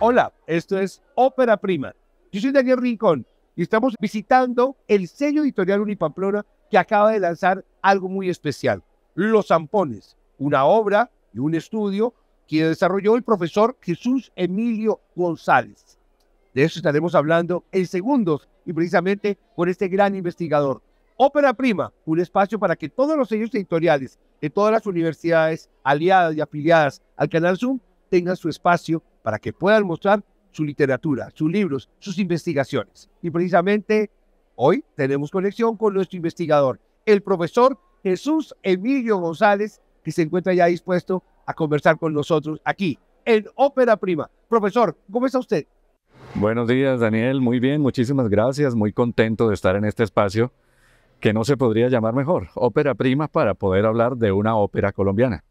Hola, esto es Ópera Prima. Yo soy Daniel Rincón y estamos visitando el sello editorial Unipamplona que acaba de lanzar algo muy especial, Los Zampones, una obra y un estudio que desarrolló el profesor Jesús Emilio González. De eso estaremos hablando en segundos y precisamente con este gran investigador. Ópera Prima, un espacio para que todos los sellos editoriales de todas las universidades aliadas y afiliadas al canal Zoom tengan su espacio para que puedan mostrar su literatura, sus libros, sus investigaciones. Y precisamente hoy tenemos conexión con nuestro investigador, el profesor Jesús Emilio González, que se encuentra ya dispuesto a conversar con nosotros aquí en Ópera Prima. Profesor, ¿cómo está usted? Buenos días, Daniel. Muy bien, muchísimas gracias. Muy contento de estar en este espacio que no se podría llamar mejor, ópera prima para poder hablar de una ópera colombiana.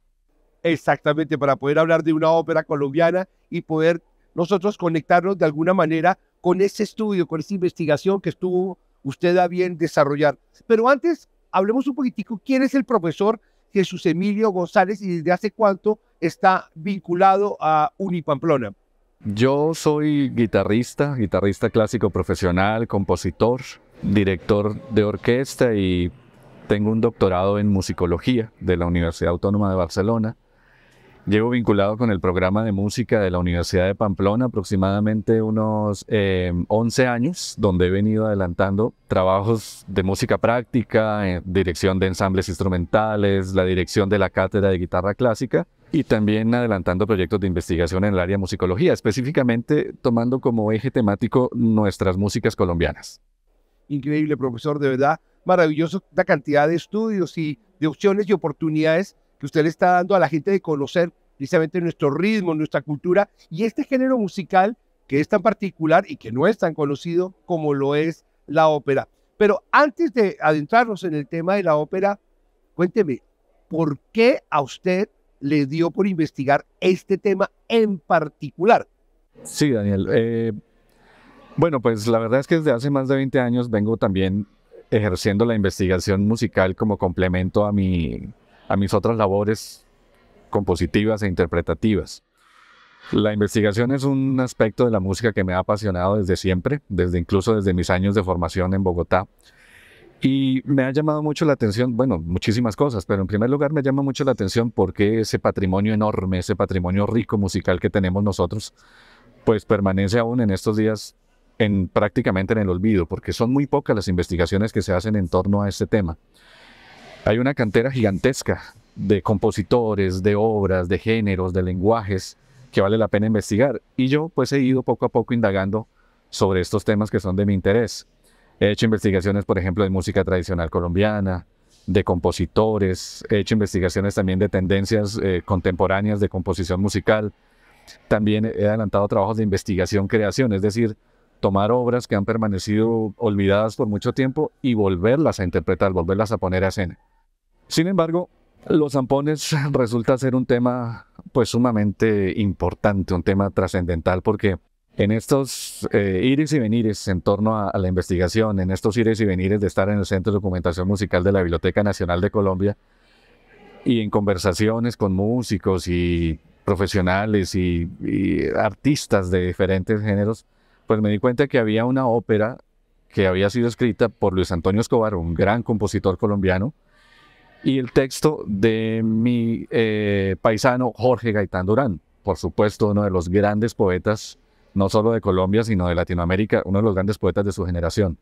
Exactamente, para poder hablar de una ópera colombiana y poder nosotros conectarnos de alguna manera con ese estudio, con esa investigación que estuvo usted a bien desarrollar. Pero antes, hablemos un poquitico, ¿quién es el profesor Jesús Emilio González y desde hace cuánto está vinculado a Pamplona Yo soy guitarrista, guitarrista clásico profesional, compositor, director de orquesta y tengo un doctorado en musicología de la Universidad Autónoma de Barcelona. Llevo vinculado con el programa de música de la Universidad de Pamplona aproximadamente unos 11 eh, años, donde he venido adelantando trabajos de música práctica, eh, dirección de ensambles instrumentales, la dirección de la cátedra de guitarra clásica y también adelantando proyectos de investigación en el área de musicología, específicamente tomando como eje temático nuestras músicas colombianas increíble profesor, de verdad, maravilloso la cantidad de estudios y de opciones y oportunidades que usted le está dando a la gente de conocer precisamente nuestro ritmo, nuestra cultura y este género musical que es tan particular y que no es tan conocido como lo es la ópera. Pero antes de adentrarnos en el tema de la ópera, cuénteme, ¿por qué a usted le dio por investigar este tema en particular? Sí, Daniel. Eh, bueno, pues la verdad es que desde hace más de 20 años vengo también ejerciendo la investigación musical como complemento a, mi, a mis otras labores compositivas e interpretativas. La investigación es un aspecto de la música que me ha apasionado desde siempre, desde incluso desde mis años de formación en Bogotá. Y me ha llamado mucho la atención, bueno, muchísimas cosas, pero en primer lugar me llama mucho la atención porque ese patrimonio enorme, ese patrimonio rico musical que tenemos nosotros, pues permanece aún en estos días en, prácticamente en el olvido, porque son muy pocas las investigaciones que se hacen en torno a este tema. Hay una cantera gigantesca de compositores, de obras, de géneros, de lenguajes que vale la pena investigar. Y yo pues he ido poco a poco indagando sobre estos temas que son de mi interés. He hecho investigaciones, por ejemplo, de música tradicional colombiana, de compositores, he hecho investigaciones también de tendencias eh, contemporáneas de composición musical, también he adelantado trabajos de investigación creación, es decir, tomar obras que han permanecido olvidadas por mucho tiempo y volverlas a interpretar, volverlas a poner a escena. Sin embargo, los zampones resulta ser un tema pues sumamente importante, un tema trascendental porque en estos eh, ires y venires en torno a, la investigación, en estos ires y venires de estar en el Centro de Documentación Musical de la Biblioteca Nacional de Colombia y en conversaciones con músicos y profesionales y artistas de diferentes géneros, pues me di cuenta que había una ópera que había sido escrita por Luis Antonio Escobar, un gran compositor colombiano, y el texto de mi eh, paisano Jorge Gaitán Durán, por supuesto uno de los grandes poetas, no solo de Colombia, sino de Latinoamérica, uno de los grandes poetas de su generación,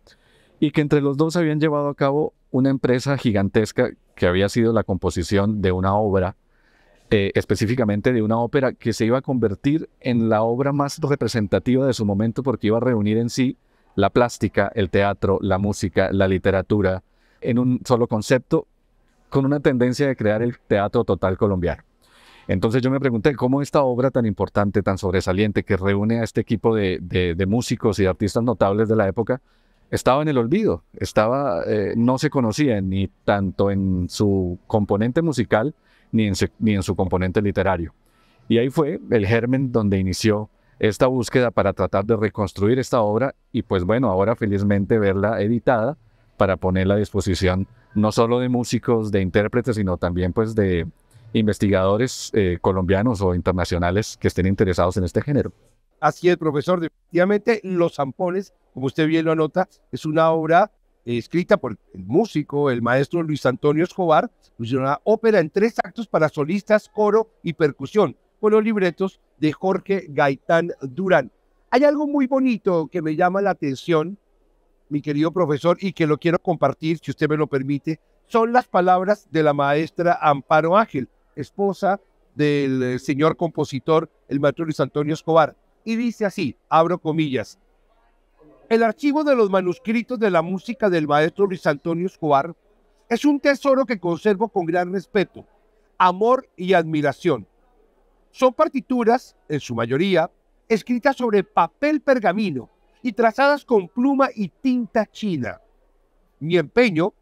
y que entre los dos habían llevado a cabo una empresa gigantesca que había sido la composición de una obra eh, específicamente de una ópera que se iba a convertir en la obra más representativa de su momento porque iba a reunir en sí la plástica, el teatro, la música, la literatura, en un solo concepto, con una tendencia de crear el teatro total colombiano. Entonces yo me pregunté cómo esta obra tan importante, tan sobresaliente, que reúne a este equipo de, músicos y artistas notables de la época, estaba en el olvido, estaba, eh, no se conocía ni tanto en su componente musical ni en su, componente literario. Y ahí fue el germen donde inició esta búsqueda para tratar de reconstruir esta obra y pues bueno, ahora felizmente verla editada para ponerla a disposición no solo de músicos, de intérpretes, sino también pues de investigadores eh, colombianos o internacionales que estén interesados en este género. Así es, profesor. Definitivamente Los Zampones, como usted bien lo anota, es una obra escrita por el músico, el maestro Luis Antonio Escobar, una ópera en tres actos para solistas, coro y percusión, con los libretos de Jorge Gaitán Durán. Hay algo muy bonito que me llama la atención, mi querido profesor, y que lo quiero compartir, si usted me lo permite, son las palabras de la maestra Amparo Ángel, esposa del señor compositor, el maestro Luis Antonio Escobar. Y dice así, abro comillas, el archivo de los manuscritos de la música del maestro Luis Antonio Escobar es un tesoro que conservo con gran respeto, amor y admiración. Son partituras, en su mayoría, escritas sobre papel pergamino y trazadas con pluma y tinta china. Mi empeño,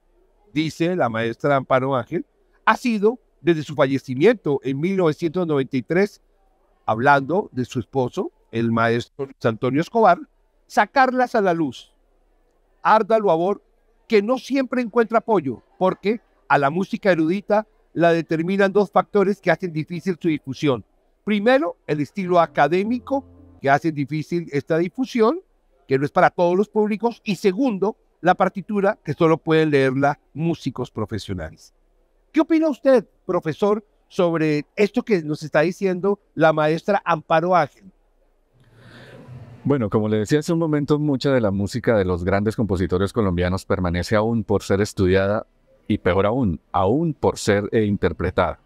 dice la maestra Amparo Ángel, ha sido, desde su fallecimiento en 1993, hablando de su esposo, el maestro Luis Antonio Escobar, sacarlas a la luz. Arda abor, que no siempre encuentra apoyo, porque a la música erudita la determinan dos factores que hacen difícil su difusión. Primero, el estilo académico, que hace difícil esta difusión, que no es para todos los públicos. Y segundo, la partitura, que solo pueden leerla músicos profesionales. ¿Qué opina usted, profesor, sobre esto que nos está diciendo la maestra Amparo Ángel? Bueno, como le decía hace un momento, mucha de la música de los grandes compositores colombianos permanece aún por ser estudiada y peor aún, aún por ser eh, interpretada.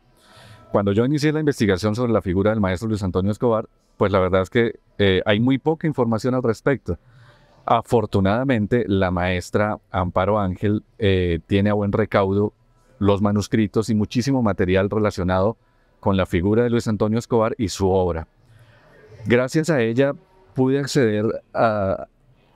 Cuando yo inicié la investigación sobre la figura del maestro Luis Antonio Escobar, pues la verdad es que eh, hay muy poca información al respecto. Afortunadamente, la maestra Amparo Ángel eh, tiene a buen recaudo los manuscritos y muchísimo material relacionado con la figura de Luis Antonio Escobar y su obra. Gracias a ella pude acceder a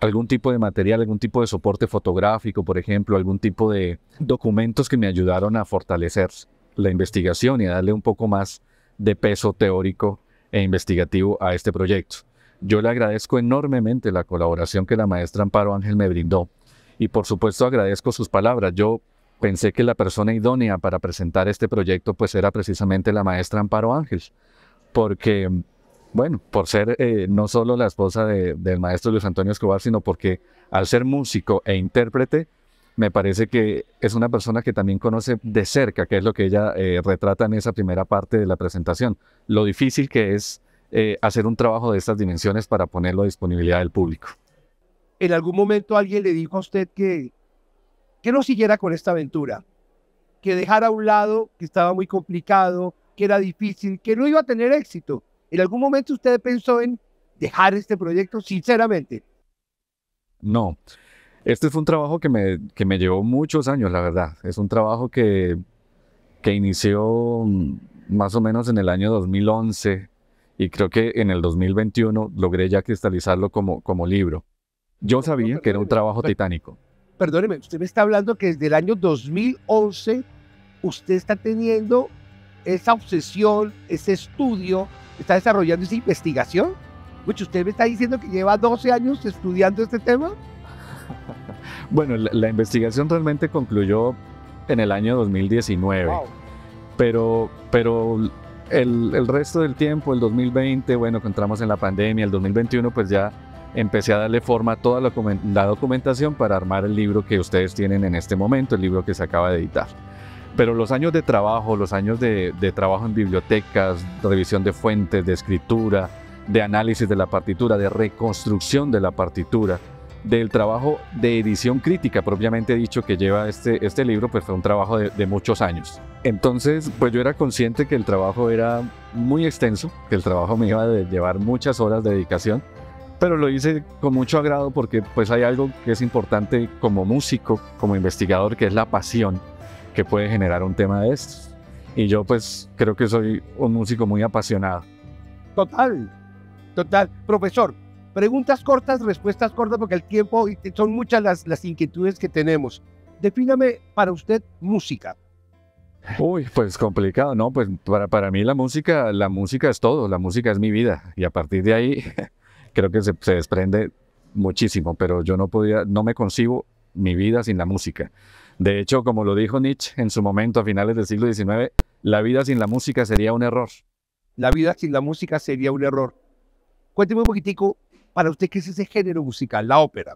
algún tipo de material, algún tipo de soporte fotográfico, por ejemplo, algún tipo de documentos que me ayudaron a fortalecer la investigación y a darle un poco más de peso teórico e investigativo a este proyecto. Yo le agradezco enormemente la colaboración que la maestra Amparo Ángel me brindó y por supuesto agradezco sus palabras. Yo pensé que la persona idónea para presentar este proyecto pues era precisamente la maestra Amparo Ángel, porque bueno, por ser eh, no solo la esposa del maestro Luis Antonio Escobar, sino porque al ser músico e intérprete, me parece que es una persona que también conoce de cerca, que es lo que ella eh, retrata en esa primera parte de la presentación, lo difícil que es eh, hacer un trabajo de estas dimensiones para ponerlo a disponibilidad del público. ¿En algún momento alguien le dijo a usted que, que no siguiera con esta aventura? Que dejara a un lado que estaba muy complicado, que era difícil, que no iba a tener éxito. ¿En algún momento usted pensó en dejar este proyecto, sinceramente? No. Este fue un trabajo que me, que llevó muchos años, la verdad. Es un trabajo que, que inició mm, más o menos en el año 2011 y creo que en el 2021 logré ya cristalizarlo como, como libro. Yo sabía que era un trabajo titánico. Perdóneme, usted me está hablando que desde el año 2011 usted está teniendo esa obsesión, ese estudio, está desarrollando esa investigación? Mucho, ¿usted me está diciendo que lleva 12 años estudiando este tema? Bueno, la, investigación realmente concluyó en el año 2019, pero, pero el, resto del tiempo, el 2020, bueno, que entramos en la pandemia, el 2021, pues ya empecé a darle forma a toda la documentación para armar el libro que ustedes tienen en este momento, el libro que se acaba de editar. Pero los años de trabajo, los años de, trabajo en bibliotecas, revisión de fuentes, de escritura, de análisis de la partitura, de reconstrucción de la partitura, del trabajo de edición crítica propiamente dicho que lleva este, este, libro, pues fue un trabajo de, de, muchos años. Entonces, pues yo era consciente que el trabajo era muy extenso, que el trabajo me iba a llevar muchas horas de dedicación, pero lo hice con mucho agrado porque pues hay algo que es importante como músico, como investigador, que es la pasión que puede generar un tema de estos. Y yo pues creo que soy un músico muy apasionado. Total, total. Profesor, preguntas cortas, respuestas cortas, porque el tiempo, son muchas las, las inquietudes que tenemos. Defíname para usted música. Uy, pues complicado, ¿no? Pues para, para mí la música, la música es todo, la música es mi vida. Y a partir de ahí creo que se, desprende muchísimo, pero yo no podía, no me consigo mi vida sin la música. De hecho, como lo dijo Nietzsche en su momento a finales del siglo XIX, la vida sin la música sería un error. La vida sin la música sería un error. Cuénteme un poquitico, para usted, ¿qué es ese género musical, la ópera?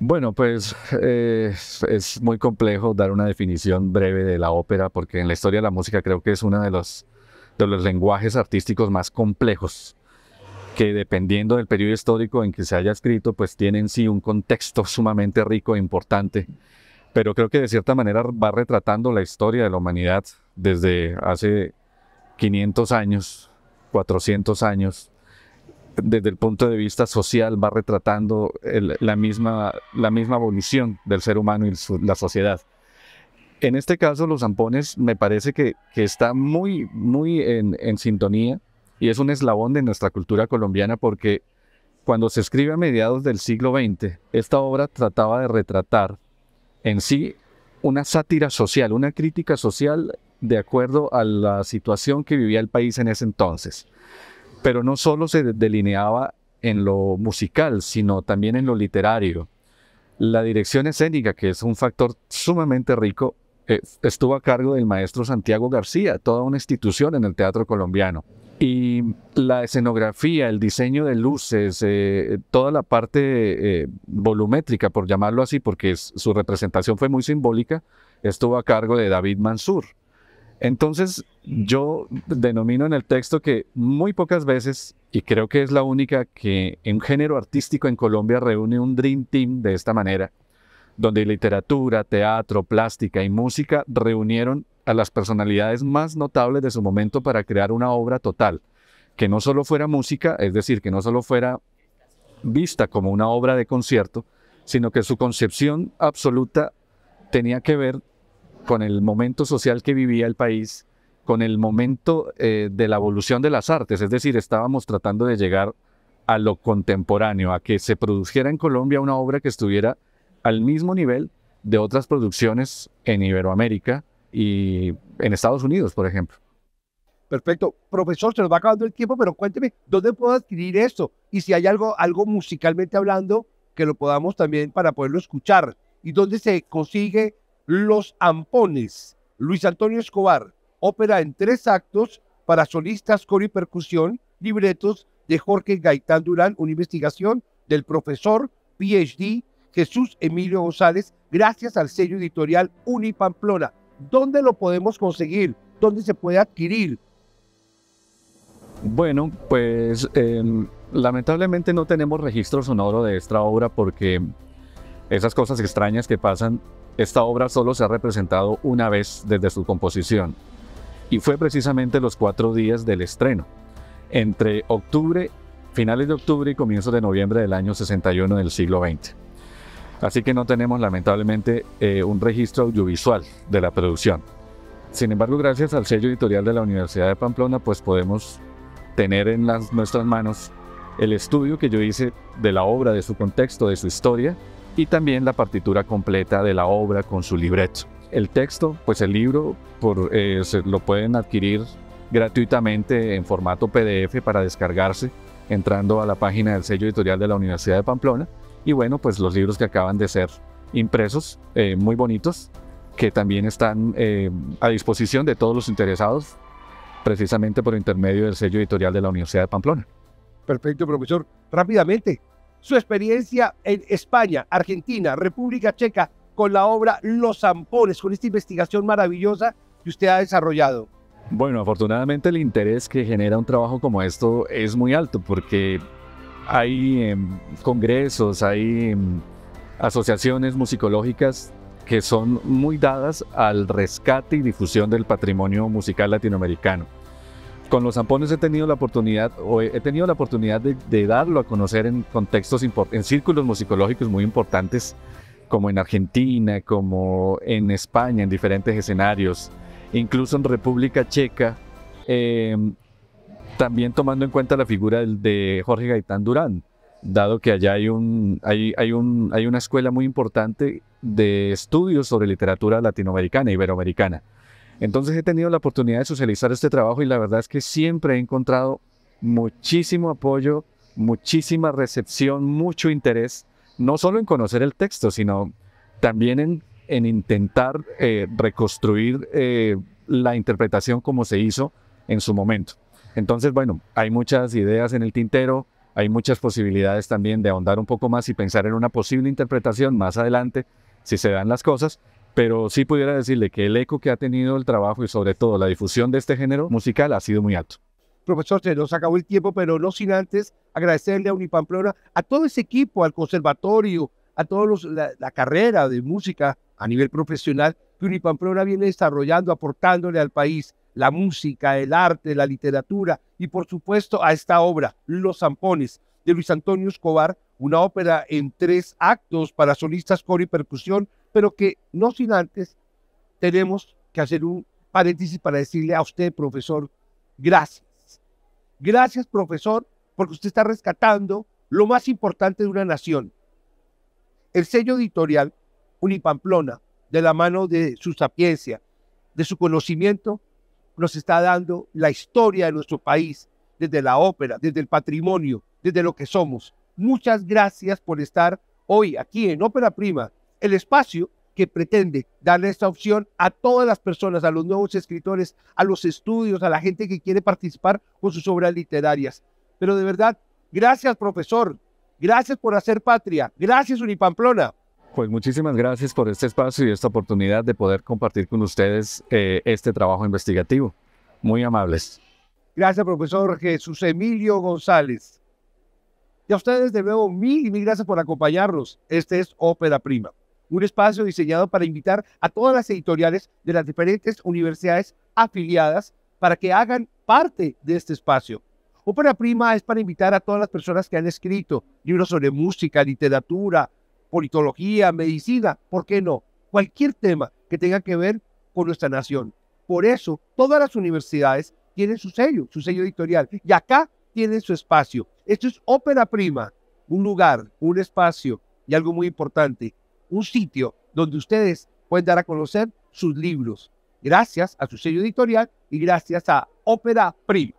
Bueno, pues eh, es muy complejo dar una definición breve de la ópera, porque en la historia de la música creo que es uno de los, de los lenguajes artísticos más complejos, que dependiendo del periodo histórico en que se haya escrito, pues tiene en sí un contexto sumamente rico e importante pero creo que de cierta manera va retratando la historia de la humanidad desde hace 500 años, 400 años, desde el punto de vista social, va retratando la, misma, la misma evolución del ser humano y la sociedad. En este caso, los zampones me parece que, está muy, muy en sintonía y es un eslabón de nuestra cultura colombiana porque cuando se escribe a mediados del siglo XX, esta obra trataba de retratar en sí una sátira social, una crítica social de acuerdo a la situación que vivía el país en ese entonces. Pero no solo se delineaba en lo musical, sino también en lo literario. La dirección escénica, que es un factor sumamente rico, eh, estuvo a cargo del maestro Santiago García, toda una institución en el teatro colombiano. Y la escenografía, el diseño de luces, eh, toda la parte eh, volumétrica, por llamarlo así, porque su representación fue muy simbólica, estuvo a cargo de David Mansur. Entonces, yo denomino en el texto que muy pocas veces, y creo que es la única que un género artístico en Colombia reúne un Dream Team de esta manera, donde literatura, teatro, plástica y música reunieron a las personalidades más notables de su momento para crear una obra total, que no solo fuera música, es decir, que no solo fuera vista como una obra de concierto, sino que su concepción absoluta tenía que ver con el momento social que vivía el país, con el momento eh, de la evolución de las artes, es decir, estábamos tratando de llegar a lo contemporáneo, a que se produjera en Colombia una obra que estuviera al mismo nivel de otras producciones en Iberoamérica y en Estados Unidos, por ejemplo. Perfecto. Profesor, se nos va acabando el tiempo, pero cuénteme, ¿dónde puedo adquirir eso Y si hay algo, algo musicalmente hablando, que lo podamos también para poderlo escuchar. ¿Y dónde se consigue Los Ampones? Luis Antonio Escobar, ópera en tres actos para solistas, coro y percusión, libretos de Jorge Gaitán Durán, una investigación del profesor PhD Jesús Emilio González, gracias al sello editorial Unipamplona. ¿Dónde lo podemos conseguir? ¿Dónde se puede adquirir? Bueno, pues em, lamentablemente no tenemos registro sonoro de esta obra porque esas cosas extrañas que pasan, esta obra solo se ha representado una vez desde su composición y fue precisamente los cuatro días del estreno, entre octubre, finales de octubre y comienzos de noviembre del año 61 del siglo XX. Así que no tenemos lamentablemente eh, un registro audiovisual de la producción. Sin embargo, gracias al sello editorial de la Universidad de Pamplona, pues podemos tener en nuestras manos el estudio que yo hice de la obra, de su contexto, de su historia y también la partitura completa de la obra con su libreto. El texto, pues el libro, por, eh, lo pueden adquirir gratuitamente en formato PDF para descargarse entrando a la página del sello editorial de la Universidad de Pamplona y bueno, pues los libros que acaban de ser impresos, eh, muy bonitos, que también están eh, a disposición de todos los interesados, precisamente por intermedio del sello editorial de la Universidad de Pamplona. Perfecto, profesor. Rápidamente, su experiencia en España, Argentina, República Checa, con la obra Los Zampones, con esta investigación maravillosa que usted ha desarrollado. Bueno, afortunadamente el interés que genera un trabajo como esto es muy alto porque hay em, congresos, hay em, asociaciones musicológicas que son muy dadas al rescate y difusión del patrimonio musical latinoamericano. Con los zampones he tenido la oportunidad, he tenido la oportunidad de, darlo a conocer en contextos, en círculos musicológicos muy importantes, como en Argentina, como en España, en diferentes escenarios, incluso en República Checa. Em, también tomando en cuenta la figura de Jorge Gaitán Durán, dado que allá hay, una escuela muy importante de estudios sobre literatura latinoamericana, iberoamericana. Entonces he tenido la oportunidad de socializar este trabajo y la verdad es que siempre he encontrado muchísimo apoyo, muchísima recepción, mucho interés, no solo en conocer el texto, sino también en, intentar eh, reconstruir eh, la interpretación como se hizo en su momento. Entonces, bueno, hay muchas ideas en el tintero, hay muchas posibilidades también de ahondar un poco más y pensar en una posible interpretación más adelante, si se dan las cosas, pero sí pudiera decirle que el eco que ha tenido el trabajo y sobre todo la difusión de este género musical ha sido muy alto. Profesor, se nos acabó el tiempo, pero no sin antes agradecerle a Unipamplona, a todo ese equipo, al conservatorio, a toda la, la, carrera de música a nivel profesional que Unipamplona viene desarrollando, aportándole al país la música, el arte, la literatura y por supuesto a esta obra, Los Zampones, de Luis Antonio Escobar, una ópera en tres actos para solistas, coro y percusión, pero que no sin antes tenemos que hacer un paréntesis para decirle a usted, profesor, gracias. Gracias, profesor, porque usted está rescatando lo más importante de una nación. El sello editorial Unipamplona, de la mano de su sapiencia, de su conocimiento, nos está dando la historia de nuestro país, desde la ópera, desde el patrimonio, desde lo que somos. Muchas gracias por estar hoy aquí en Ópera Prima, el espacio que pretende darle esta opción a todas las personas, a los nuevos escritores, a los estudios, a la gente que quiere participar con sus obras literarias. Pero de verdad, gracias profesor, gracias por hacer patria, gracias Unipamplona. Pues muchísimas gracias por este espacio y esta oportunidad de poder compartir con ustedes eh, este trabajo investigativo. Muy amables. Gracias, profesor Jesús Emilio González. Y a ustedes de nuevo mil y mil gracias por acompañarnos. Este es Ópera Prima, un espacio diseñado para invitar a todas las editoriales de las diferentes universidades afiliadas para que hagan parte de este espacio. Ópera Prima es para invitar a todas las personas que han escrito libros sobre música, literatura, politología, medicina, ¿por qué no? Cualquier tema que tenga que ver con nuestra nación. Por eso, todas las universidades tienen su sello, su sello editorial, y acá tienen su espacio. Esto es ópera prima, un lugar, un espacio, y algo muy importante, un sitio donde ustedes pueden dar a conocer sus libros, gracias a su sello editorial y gracias a Ópera Prima.